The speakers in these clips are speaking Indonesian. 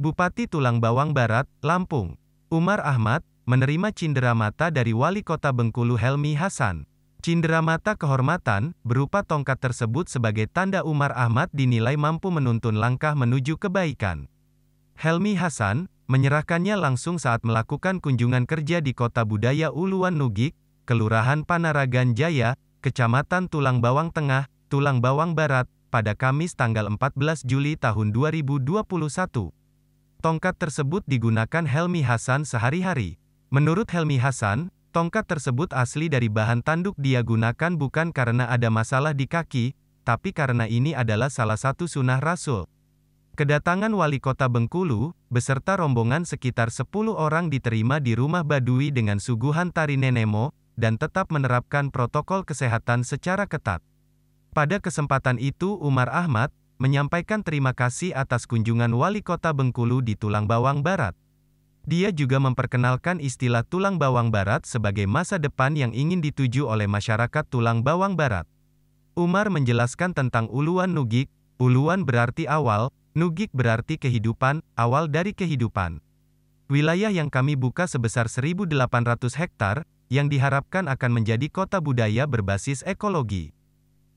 Bupati Tulang Bawang Barat, Lampung, Umar Ahmad, menerima cindera mata dari Wali Kota Bengkulu Helmi Hasan. Cindera mata kehormatan berupa tongkat tersebut sebagai tanda Umar Ahmad dinilai mampu menuntun langkah menuju kebaikan. Helmi Hasan menyerahkannya langsung saat melakukan kunjungan kerja di Kota Budaya Uluan Nugik, Kelurahan Panaragan Jaya, Kecamatan Tulang Bawang Tengah, Tulang Bawang Barat, pada Kamis tanggal 14 Juli tahun 2021 tongkat tersebut digunakan Helmi Hasan sehari-hari. Menurut Helmi Hasan, tongkat tersebut asli dari bahan tanduk dia gunakan bukan karena ada masalah di kaki, tapi karena ini adalah salah satu sunnah Rasul. Kedatangan wali kota Bengkulu, beserta rombongan sekitar 10 orang diterima di rumah Badui dengan suguhan tari Nenemo, dan tetap menerapkan protokol kesehatan secara ketat. Pada kesempatan itu Umar Ahmad, menyampaikan terima kasih atas kunjungan wali kota Bengkulu di Tulang Bawang Barat. Dia juga memperkenalkan istilah tulang bawang barat sebagai masa depan yang ingin dituju oleh masyarakat tulang bawang barat. Umar menjelaskan tentang uluan nugik, uluan berarti awal, nugik berarti kehidupan, awal dari kehidupan. Wilayah yang kami buka sebesar 1.800 hektar, yang diharapkan akan menjadi kota budaya berbasis ekologi.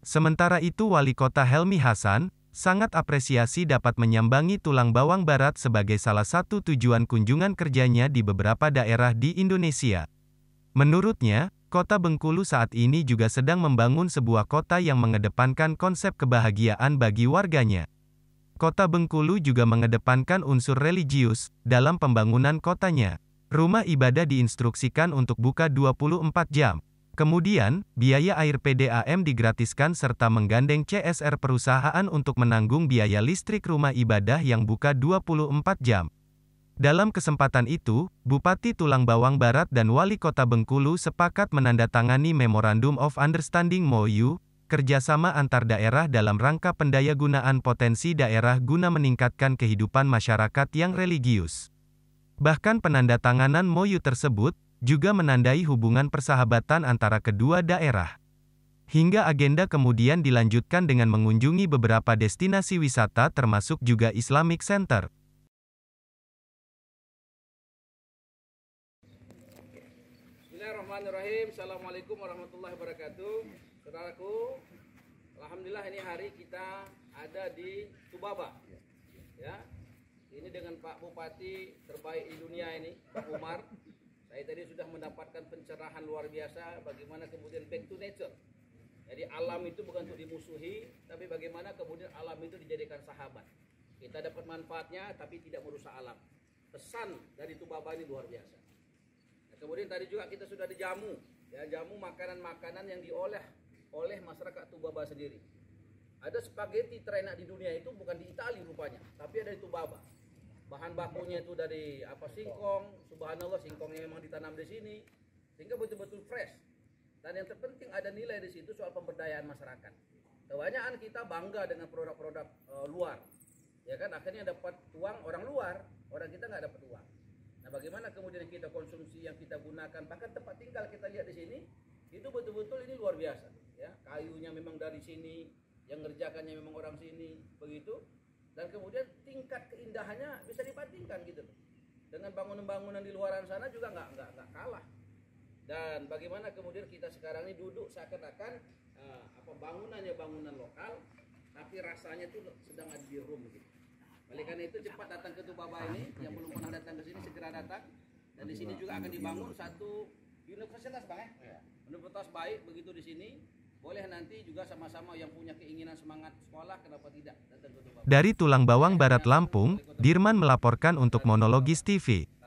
Sementara itu Wali Kota Helmi Hasan, sangat apresiasi dapat menyambangi tulang bawang barat sebagai salah satu tujuan kunjungan kerjanya di beberapa daerah di Indonesia. Menurutnya, Kota Bengkulu saat ini juga sedang membangun sebuah kota yang mengedepankan konsep kebahagiaan bagi warganya. Kota Bengkulu juga mengedepankan unsur religius dalam pembangunan kotanya. Rumah ibadah diinstruksikan untuk buka 24 jam. Kemudian, biaya air PDAM digratiskan serta menggandeng CSR perusahaan untuk menanggung biaya listrik rumah ibadah yang buka 24 jam. Dalam kesempatan itu, Bupati Tulang Bawang Barat dan Wali Kota Bengkulu sepakat menandatangani Memorandum of Understanding MOU, kerjasama antar daerah dalam rangka pendayagunaan potensi daerah guna meningkatkan kehidupan masyarakat yang religius. Bahkan penandatanganan MOU tersebut, juga menandai hubungan persahabatan antara kedua daerah. Hingga agenda kemudian dilanjutkan dengan mengunjungi beberapa destinasi wisata termasuk juga Islamic Center. Bismillahirrahmanirrahim. Assalamualaikum warahmatullahi wabarakatuh. Saudaraku, alhamdulillah ini hari kita ada di Tubaba. Ya. Ini dengan Pak Bupati terbaik di dunia ini, Pak Umar. Saya tadi sudah mendapatkan pencerahan luar biasa bagaimana kemudian back to nature. Jadi alam itu bukan untuk dimusuhi, tapi bagaimana kemudian alam itu dijadikan sahabat. Kita dapat manfaatnya, tapi tidak merusak alam. Pesan dari Tubaba ini luar biasa. Nah, kemudian tadi juga kita sudah dijamu, ya jamu makanan-makanan yang diolah oleh masyarakat Tubaba sendiri. Ada spaghetti terenak di dunia itu bukan di Italia rupanya, tapi ada di Tubaba bahan bakunya itu dari apa singkong subhanallah singkongnya memang ditanam di sini sehingga betul-betul fresh dan yang terpenting ada nilai di situ soal pemberdayaan masyarakat kebanyakan kita bangga dengan produk-produk e, luar ya kan akhirnya dapat uang orang luar orang kita nggak dapat uang nah bagaimana kemudian kita konsumsi yang kita gunakan bahkan tempat tinggal kita lihat di sini itu betul-betul ini luar biasa ya kayunya memang dari sini yang ngerjakannya memang orang sini begitu dan kemudian tingkat keindahannya bisa dibandingkan gitu loh dengan bangunan-bangunan di luaran sana juga nggak nggak nggak kalah dan bagaimana kemudian kita sekarang ini duduk seakan-akan uh, apa bangunannya bangunan lokal tapi rasanya itu sedang ada di room gitu. Oleh karena itu cepat datang ke Tubaba ini yang belum pernah datang ke sini segera datang dan di sini juga akan dibangun satu universitas bang ya. Iya. Universitas baik begitu di sini boleh nanti juga sama-sama yang punya keinginan semangat sekolah, kenapa tidak? Dari Tulang Bawang Barat Lampung, Dirman melaporkan untuk Monologis TV.